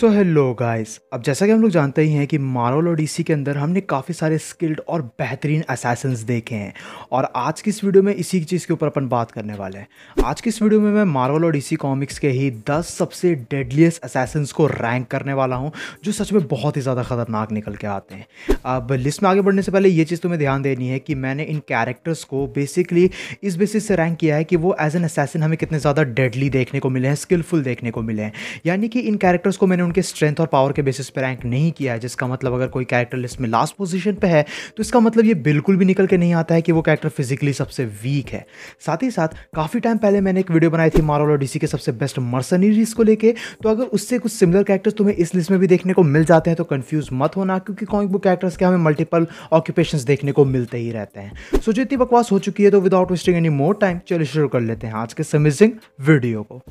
so hello guys अब जैसा कि हम लोग जानते ही हैं कि मारोल और डीसी के अंदर हमने काफ़ी सारे स्किल्ड और बेहतरीन असैसन देखे हैं और आज की इस वीडियो में इसी चीज़ के ऊपर अपन बात करने वाले हैं आज की इस वीडियो में मैं मारोल और डीसी कॉमिक्स के ही 10 सबसे डेडलीस्ट असैसन्स को रैंक करने वाला हूँ जो सच में बहुत ही ज़्यादा ख़तरनाक निकल के आते हैं अब लिस्ट में आगे बढ़ने से पहले ये चीज़ तुम्हें ध्यान देनी है कि मैंने इन कैरेक्टर्स को बेसिकली इस बेसिस से रैंक किया है कि वो एज एन असैसन हमें कितने ज़्यादा डेडली देखने को मिले हैं स्किलफुल देखने को मिले हैं यानी कि इन कैरेक्टर्स को मैंने उनके स्ट्रेंथ और पावर के बेसिस पर रैंक नहीं किया है जिसका मतलब अगर कोई कैरेक्टर लिस्ट में लास्ट पोजिशन पर है तो इसका मतलब ये बिल्कुल भी निकल के नहीं आता है कि वो कैरेक्टर फिजिकली सबसे वीक है साथ ही साथ काफ़ी टाइम पहले मैंने एक वीडियो बनाई थी मारोल और डीसी के सबसे बेस्ट मर्सनरीज को लेके तो अगर उससे कुछ सिमिलर कैरेक्टर्स तुम्हें इस लिस्ट में भी देखने को मिल जाते हैं तो कन्फ्यूज मत होना क्योंकि कॉमिक बुक कैरेक्टर्स के हमें मल्टीपल ऑक्यूपेशन देखने को मिलते ही रहते हैं सो जो इतनी बकवास हो चुकी है तो without wasting any more time चलिए शुरू कर लेते हैं आज के समिजिंग वीडियो को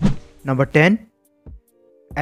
नंबर टेन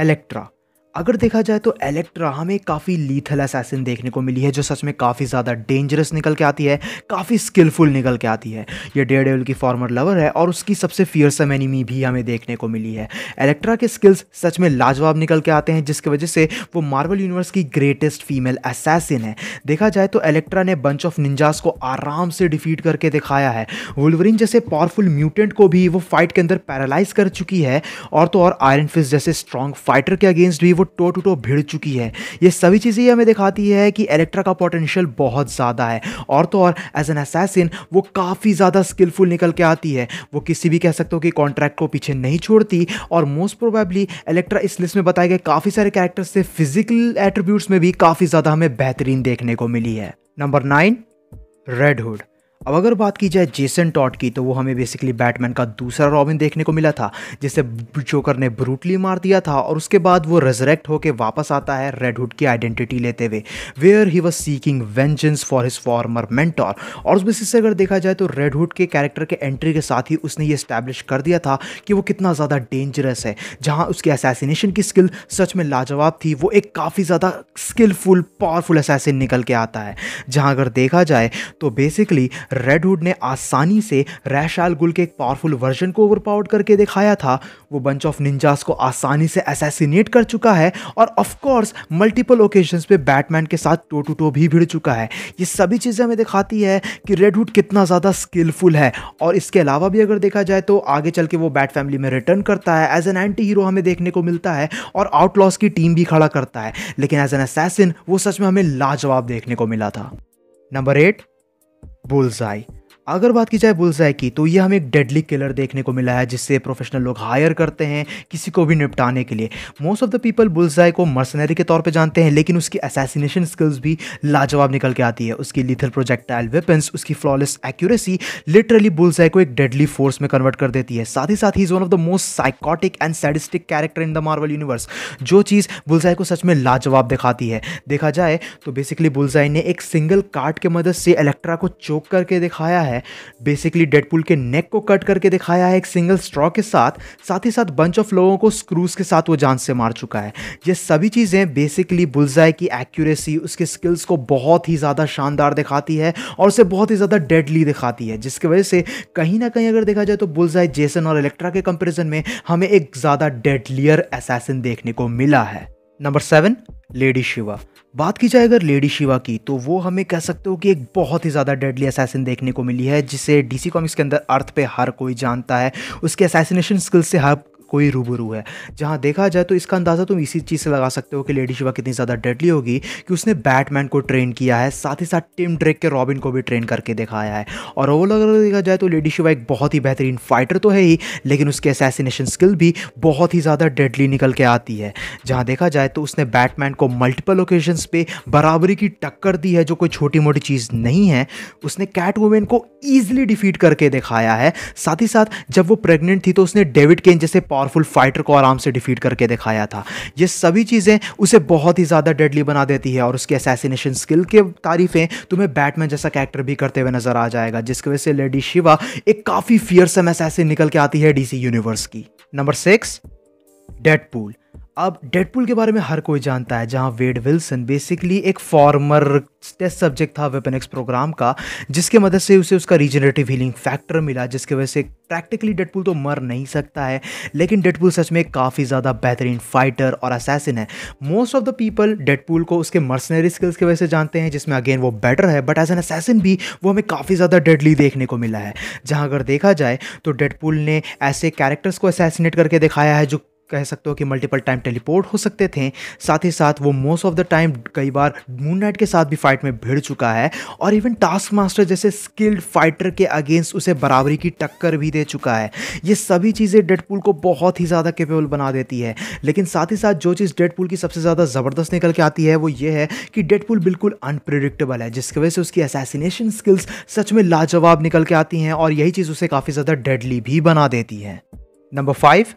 एलेक्ट्रा अगर देखा जाए तो एलेक्ट्रा हमें काफ़ी लीथल असैसिन देखने को मिली है जो सच में काफ़ी ज़्यादा डेंजरस निकल के आती है काफ़ी स्किलफुल निकल के आती है ये डेयर डेवल की फॉर्मर लवर है और उसकी सबसे फियरसम एनिमी भी हमें देखने को मिली है एलेक्ट्रा के स्किल्स सच में लाजवाब निकल के आते हैं जिसकी वजह से वो मार्वल यूनिवर्स की ग्रेटेस्ट फीमेल असैसिन है देखा जाए तो एलेक्ट्रा ने बंच ऑफ निंजास को आराम से डिफीट करके दिखाया है वुलवरिन जैसे पावरफुल म्यूटेंट को भी वो फाइट के अंदर पैरालाइज कर चुकी है और तो और आयरन फिस्ट जैसे स्ट्रॉन्ग फाइटर के अगेंस्ट भी वो टो टू टो भिड़ चुकी है ये सभी चीज़ें ही हमें दिखाती है कि एलेक्ट्रा का पोटेंशियल बहुत ज़्यादा है और तो और एज एन असैसिन वो काफ़ी ज़्यादा स्किलफुल निकल के आती है वो किसी भी कह सकते हो कि कॉन्ट्रैक्ट को पीछे नहीं छोड़ती और मोस्ट प्रोबेबली एलेक्ट्रा इस लिस्ट में बताए गए काफ़ी सारे कैरेक्टर्स से फिजिकल एट्रीब्यूट्स में भी काफ़ी ज़्यादा हमें बेहतरीन देखने को मिली है नंबर नाइन रेड हुड अब अगर बात की जाए जेसन टॉट की तो वो हमें बेसिकली बैटमैन का दूसरा रॉबिन देखने को मिला था जिसे जोकर ने ब्रूटली मार दिया था और उसके बाद वो रेजरेक्ट होकर वापस आता है रेडहुड की आइडेंटिटी लेते हुए where he was seeking vengeance for his former mentor और उस बेसिस से अगर देखा जाए तो रेडहुड के कैरेक्टर के एंट्री के साथ ही उसने ये स्टैब्लिश कर दिया था कि वो कितना ज़्यादा डेंजरस है जहाँ उसकी असैसिनेशन की स्किल सच में लाजवाब थी वो एक काफ़ी ज़्यादा स्किलफुल पावरफुल असैसिन निकल के आता है जहाँ अगर देखा जाए तो बेसिकली रेडवुड ने आसानी से रैश आल गुल के एक पावरफुल वर्जन को ओवरपावर करके दिखाया था वो बंच ऑफ निंजास को आसानी से असैसिनेट कर चुका है और ऑफकोर्स मल्टीपल ओकेजन पे बैटमैन के साथ टो टू टो भी भिड़ चुका है ये सभी चीज़ें हमें दिखाती है कि रेडवुड कितना ज़्यादा स्किलफुल है और इसके अलावा भी अगर देखा जाए तो आगे चल के वो बैट फैमिली में रिटर्न करता है एज एन एंटी हीरो हमें देखने को मिलता है और आउटलॉस की टीम भी खड़ा करता है लेकिन एज एन असैसिन वो सच में हमें लाजवाब देखने को मिला था नंबर एट bullseye अगर बात की जाए बुलसाय की तो ये हमें एक डेडली किलर देखने को मिला है जिससे प्रोफेशनल लोग हायर करते हैं किसी को भी निपटाने के लिए most of the people Bullseye को मर्सनरी के तौर पे जानते हैं लेकिन उसकी असैसिनेशन स्किल्स भी लाजवाब निकल के आती है उसकी लिथल प्रोजेक्टाइल वेपन्स उसकी फ्लॉलेस एक्यूरेसी लिटरली बुलसाय को एक डेडली फोर्स में कन्वर्ट कर देती है साथ ही साथ ही is one of the most psychotic and sadistic character in the Marvel universe जो चीज़ बुलसाय को सच में लाजवाब दिखाती है देखा जाए तो बेसिकली बुलसाई ने एक सिंगल कार्ड के मदद से इलेक्ट्रा को चोक करके दिखाया है है बेसिकली डेडपुल के नेक को कट करके दिखाया है एक सिंगल स्ट्रॉ के साथ साथ ही साथ बंच ऑफ लोगों को स्क्रूज के साथ वो जान से मार चुका है ये सभी चीज़ें बेसिकली बुलजाए की एक्यूरेसी उसके स्किल्स को बहुत ही ज़्यादा शानदार दिखाती है और उसे बहुत ही ज़्यादा डेडली दिखाती है जिसकी वजह से कहीं ना कहीं अगर देखा जाए तो बुलजाए जेसन और इलेक्ट्रा के कंपेरिजन में हमें एक ज़्यादा डेडलियर असैसिन देखने को मिला है नंबर सेवन लेडी शिवा बात की जाए अगर लेडी शिवा की तो वो हमें कह सकते हो कि एक बहुत ही ज़्यादा डेडली असैसिन देखने को मिली है जिसे डीसी कॉमिक्स के अंदर अर्थ पे हर कोई जानता है उसके असैसिनेशन स्किल्स से हर कोई रूबरू है जहाँ देखा जाए तो इसका अंदाज़ा तुम इसी चीज़ से लगा सकते हो कि लेडी शिवा कितनी ज़्यादा डेडली होगी कि उसने बैटमैन को ट्रेन किया है साथ ही साथ टिम ड्रेक के रॉबिन को भी ट्रेन करके दिखाया है और ओवरऑल अगर देखा जाए तो लेडी शिवा एक बहुत ही बेहतरीन फाइटर तो है ही लेकिन उसकी असैसिनेशन स्किल भी बहुत ही ज़्यादा डेडली निकल के आती है जहाँ देखा जाए तो उसने बैटमैन को मल्टीपल ओकेजन पे बराबरी की टक्कर दी है जो कोई छोटी मोटी चीज़ नहीं है उसने कैट वुमेन को ईजिली डिफीट करके दिखाया है साथ ही साथ जब वो प्रेग्नेंट थी तो उसने डेविड केन जैसे पावरफुल फाइटर को आराम से डिफीट करके दिखाया था ये सभी चीज़ें उसे बहुत ही ज़्यादा डेडली बना देती है और उसकी असैसिनेशन स्किल के तारीफ़ें तुम्हें बैटमैन जैसा कैरेक्टर भी करते हुए नजर आ जाएगा जिसकी वजह से लेडी शिवा एक काफ़ी फियरसम असैसिन निकल के आती है डीसी यूनिवर्स की नंबर सिक्स डेडपूल अब डेडपुल के बारे में हर कोई जानता है जहां वेड विल्सन बेसिकली एक फॉर्मर टेस्ट सब्जेक्ट था वेपन एक्स प्रोग्राम का जिसके मदद से उसे उसका रीजनरेटिव हीलिंग फैक्टर मिला जिसकी वजह से प्रैक्टिकली डेडपुल तो मर नहीं सकता है लेकिन डेडपुल सच में काफ़ी ज़्यादा बेहतरीन फाइटर और असैसिन है most of the people Deadpool को उसके मर्सनरी स्किल्स की वजह से जानते हैं जिसमें अगेन वो बेटर है बट एज एन असैसिन भी वो हमें काफ़ी ज़्यादा डेडली देखने को मिला है जहाँ अगर देखा जाए तो डेडपुल ने ऐसे कैरेक्टर्स को असैसिनेट करके दिखाया है जो कह सकते हो कि मल्टीपल टाइम टेलीपोर्ट हो सकते थे साथ ही साथ वो मोस्ट ऑफ द टाइम कई बार मून नाइट के साथ भी फाइट में भिड़ चुका है और इवन टास्क मास्टर जैसे स्किल्ड फाइटर के अगेंस्ट उसे बराबरी की टक्कर भी दे चुका है ये सभी चीज़ें डेडपुल को बहुत ही ज़्यादा केपेबल बना देती है लेकिन साथ ही साथ जो चीज़ डेडपुल की सबसे ज़्यादा ज़बरदस्त निकल के आती है वो ये है कि डेडपुल बिल्कुल अनप्रिडिक्टेबल है जिसकी वजह से उसकी असैसिनेशन स्किल्स सच में लाजवाब निकल के आती हैं और यही चीज़ उसे काफ़ी ज़्यादा डेडली भी बना देती है नंबर फाइव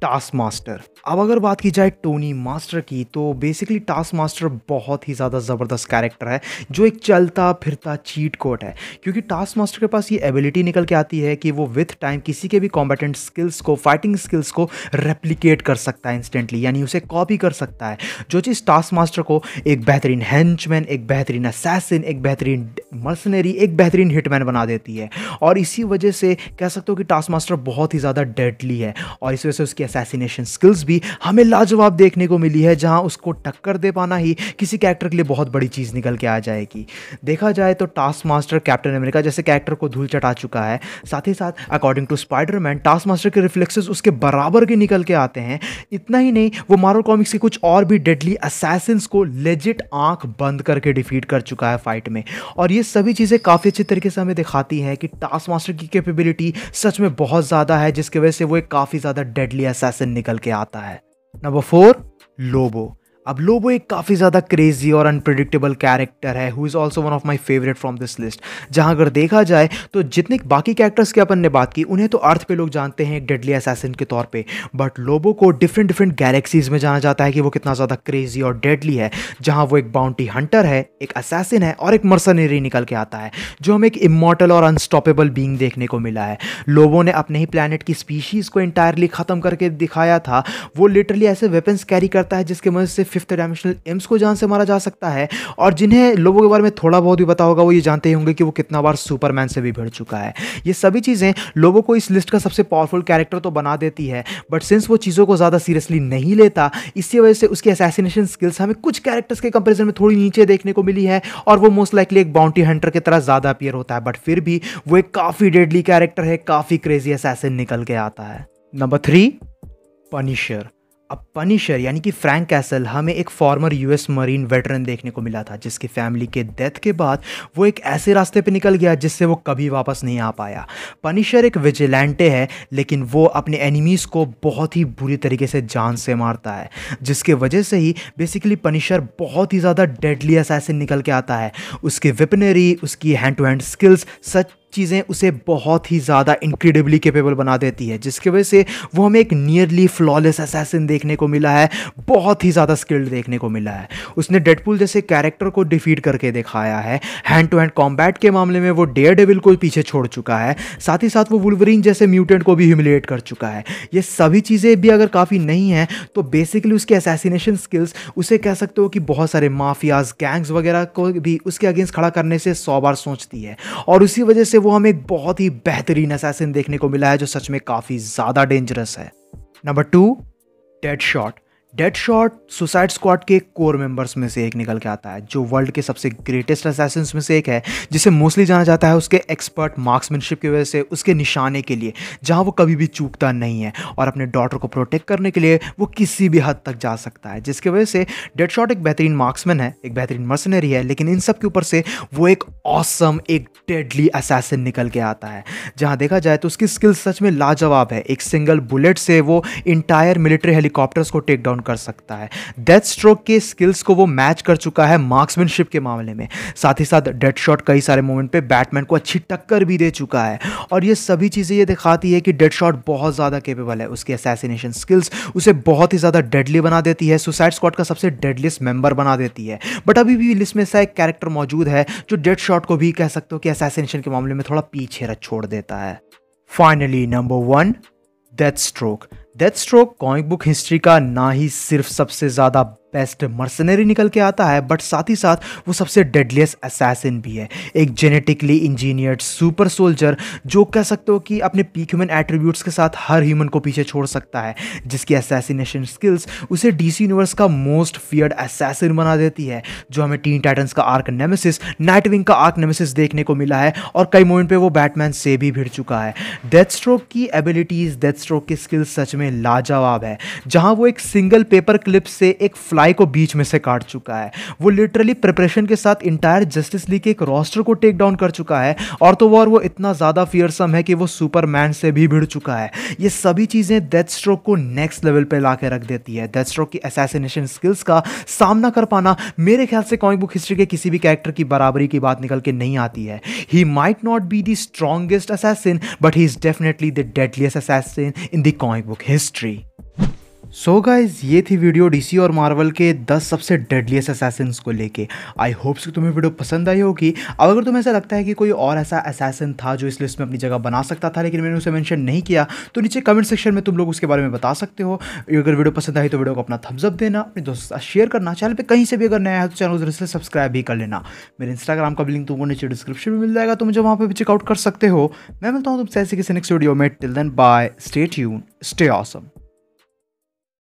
टास्क मास्टर अब अगर बात की जाए टोनी मास्टर की तो बेसिकली टास्क मास्टर बहुत ही ज़्यादा ज़बरदस्त कैरेक्टर है जो एक चलता फिरता चीट कोट है क्योंकि टास्क मास्टर के पास ये एबिलिटी निकल के आती है कि वो विथ टाइम किसी के भी कॉम्पिटेंट स्किल्स को फाइटिंग स्किल्स को रेप्लीकेट कर सकता है इंस्टेंटली यानी उसे कॉपी कर सकता है जो चीज़ टास्क मास्टर को एक बेहतरीन हैंचमैन एक बेहतरीन असैसिन एक बेहतरीन मर्सनरी एक बेहतरीन हिटमैन बना देती है और इसी वजह से कह सकते हो कि टास्क मास्टर बहुत ही ज़्यादा डेडली है और इस वजह से उसकी की असैसिनेशन स्किल्स भी हमें लाजवाब देखने को मिली है जहाँ उसको टक्कर दे पाना ही किसी कैरेक्टर के लिए बहुत बड़ी चीज़ निकल के आ जाएगी देखा जाए तो टास्क मास्टर कैप्टन अमेरिका जैसे कैरेक्टर को धूल चटा चुका है साथ ही साथ according to Spiderman Taskmaster के रिफ्लेक्सेस उसके बराबर के निकल के आते हैं इतना ही नहीं वो मारो कॉमिक्स के कुछ और भी डेडली असैसिन्स को लेजिट आंख बंद करके डिफीट कर चुका है फाइट में और ये सभी चीज़ें काफ़ी अच्छी तरीके से हमें दिखाती हैं कि टास्क मास्टर की कैपेबिलिटी सच में बहुत ज़्यादा है जिसकी वजह से वो एक काफ़ी ज़्यादा डेडली लिए असैसिन निकल के आता है नंबर फोर लोबो अब लोबो एक काफ़ी ज़्यादा क्रेजी और अनप्रडिक्टेबल कैरेक्टर है who is also one of my favourite from this list जहाँ अगर देखा जाए तो जितने बाकी कैरेक्टर्स की अपन ने बात की उन्हें तो अर्थ पे लोग जानते हैं एक डेडली असैसिन के तौर पे बट लोबो को डिफरेंट डिफरेंट गैलेक्सीज में जाना जाता है कि वो कितना ज़्यादा क्रेजी और डेडली है जहाँ वो एक बाउंटी हंटर है एक असैसिन है और एक मर्सनरी निकल के आता है जो हमें एक इमोटल और अनस्टॉपेबल बींग देखने को मिला है लोबो ने अपने ही प्लानट की स्पीशीज़ को इंटायरली ख़त्म करके दिखाया था वो लिटरली ऐसे वेपन्स कैरी करता है जिसके मदद से फिफ्थ डायमेंशनल एम्स को जान से मारा जा सकता है और जिन्हें लोगों के बारे में थोड़ा बहुत भी पता होगा वो ये जानते ही होंगे कि वो कितना बार सुपरमैन से भी भिड़ चुका है ये सभी चीज़ें लोगों को इस लिस्ट का सबसे पावरफुल कैरेक्टर तो बना देती है बट सिंस वो चीज़ों को ज़्यादा सीरियसली नहीं लेता इसी वजह से उसकी असैसिनेशन स्किल्स हमें कुछ कैरेक्टर्स के कंपेरिजन में थोड़ी नीचे देखने को मिली है और वो मोस्ट लाइकली एक बाउंटी हंटर की तरह ज़्यादा अपियर होता है बट फिर भी वो एक काफ़ी डेडली कैरेक्टर है काफ़ी क्रेजी असैसिन निकल के आता है नंबर थ्री पनिशर अब पनिशर यानी कि फ्रैंक कैसल हमें एक फॉर्मर यूएस मरीन वेटरन देखने को मिला था जिसकी फैमिली के डेथ के बाद वो एक ऐसे रास्ते पे निकल गया जिससे वो कभी वापस नहीं आ पाया पनिशर एक विजिलेंटे है लेकिन वो अपने एनिमीज़ को बहुत ही बुरी तरीके से जान से मारता है जिसके वजह से ही बेसिकली पनिशर बहुत ही ज़्यादा डेडली असैसिन निकल के आता है उसकी वेपनरी उसकी hand to hand skills such चीज़ें उसे बहुत ही ज़्यादा इनक्रेडिबली केपेबल बना देती है जिसकी वजह से वो हमें एक नियरली फ्लॉलेस असैसिन देखने को मिला है बहुत ही ज़्यादा स्किल्ड देखने को मिला है उसने डेडपुल जैसे कैरेक्टर को डिफीट करके दिखाया है हैंड टू हैंड कॉम्बैट के मामले में वो डेयर डेविल को पीछे छोड़ चुका है साथ ही साथ वो वुलवरीन जैसे म्यूटेंट को भी ह्यूमिलेट कर चुका है ये सभी चीज़ें भी अगर काफ़ी नहीं हैं तो बेसिकली उसके असैसिनेशन स्किल्स उसे कह सकते हो कि बहुत सारे माफियाज गैंग्स वगैरह को भी उसके अगेंस्ट खड़ा करने से सौ बार सोचती है और उसी वजह से वो हमें एक बहुत ही बेहतरीन असैसिन देखने को मिला है जो सच में काफ़ी ज़्यादा डेंजरस है number two Deadshot Deadshot suicide squad के कोर मेंबर्स में से एक निकल के आता है जो वर्ल्ड के सबसे ग्रेटेस्ट असैसिन्स में से एक है जिसे मोस्टली जाना जाता है उसके एक्सपर्ट मार्क्समैनशिप की वजह से उसके निशाने के लिए जहां वो कभी भी चूकता नहीं है और अपने डॉटर को प्रोटेक्ट करने के लिए वो किसी भी हद तक जा सकता है जिसकी वजह से डेड शॉट एक बेहतरीन मार्क्समैन है एक बेहतरीन मर्सनरी है लेकिन इन सब के ऊपर से वो एक औसम एक डेडली असैसिन निकल के आता है जहाँ देखा जाए तो उसकी स्किल सच में लाजवाब है एक सिंगल बुलेट से वो इंटायर मिलिट्री हेलीकॉप्टर्स को टेक डाउन कर सकता है डेथ स्ट्रोक के स्किल्स को वो मैच कर चुका है मार्क्समैनशिप के मामले में साथ ही साथ डेड शॉट कई सारे मोमेंट पे बैटमैन को अच्छी टक्कर भी दे चुका है और ये सभी चीज़ें ये दिखाती है कि डेड शॉट बहुत ज़्यादा केपेबल है उसकी असैसिनेशन स्किल्स उसे बहुत ही ज़्यादा डेडली बना देती है सुसाइड स्कॉट का सबसे डेडलीस्ट मेंबर बना देती है बट अभी भी लिस्ट में ऐसा एक कैरेक्टर मौजूद है जो डेड शॉट को भी कह सकते हो कि असैसिनेशन के मामले में थोड़ा पीछे रख छोड़ देता है finally number one Deathstroke Deathstroke comic book history का ना ही सिर्फ सबसे ज़्यादा बेस्ट मर्सनरी निकल के आता है बट साथ ही साथ वो सबसे डेडलीस्ट असैसिन भी है एक जेनेटिकली इंजीनियर्ड सुपर सोल्जर जो कह सकते हो कि अपने पीक ह्यूमन एट्रीब्यूट्स के साथ हर ह्यूमन को पीछे छोड़ सकता है जिसकी असैसिनेशन स्किल्स उसे डीसी यूनिवर्स का मोस्ट फियर्ड असैसिन बना देती है जो हमें टीन टाइटन्स का आर्क नेमेसिस नाइट विंग का आर्क नेमेसिस देखने को मिला है और कई मोमेंट पर वो बैटमैन से भी भिड़ चुका है डेथ स्ट्रोक की एबिलिटीज़ डेथ स्ट्रोक की स्किल्स सच में लाजवाब है जहाँ वो एक सिंगल पेपर क्लिप से एक फ्लाई लड़ाई को बीच में से काट चुका है वो लिटरली प्रिपरेशन के साथ इंटायर जस्टिस लीग के एक रोस्टर को टेक डाउन कर चुका है और तो और वो इतना ज़्यादा फियरसम है कि वो सुपरमैन से भी भिड़ चुका है ये सभी चीज़ें डेथ स्ट्रोक को नेक्स्ट लेवल पर ला रख देती है डेथ स्ट्रोक की असैसिनेशन स्किल्स का सामना कर पाना मेरे ख्याल से कॉमिक बुक हिस्ट्री के किसी भी कैरेक्टर की बराबरी की बात निकल के नहीं आती है he might not be the strongest assassin but he is definitely the deadliest assassin in the comic book history so so guys ये थी वीडियो डीसी और मार्वल के 10 सबसे डेडलीस्ट असैसन को लेके आई होप कि तुम्हें वीडियो पसंद आई होगी अब अगर तुम्हें ऐसा लगता है कि कोई और ऐसा असैसन था जो इस लिस्ट में अपनी जगह बना सकता था लेकिन मैंने उसे मेंशन नहीं किया तो नीचे कमेंट सेक्शन में तुम लोग उसके बारे में बता सकते हो अगर वीडियो पसंद आई तो वीडियो को अपना थम्सअप देना अपने दोस्तों के साथ शेयर करना चैनल पर कहीं से भी अगर नया है तो चैनल जरूर से सब्सक्राइब भी कर लेना मेरे इंस्टाग्राम का लिंक तुमको नीचे डिस्क्रिप्शन में मिल जाएगा तो मुझे वहाँ पर भी चेकआउट कर सकते हो मैं मिलता हूँ तुमसे ऐसे किसी नेक्स्ट वीडियो में till then bye stay tune stay awesome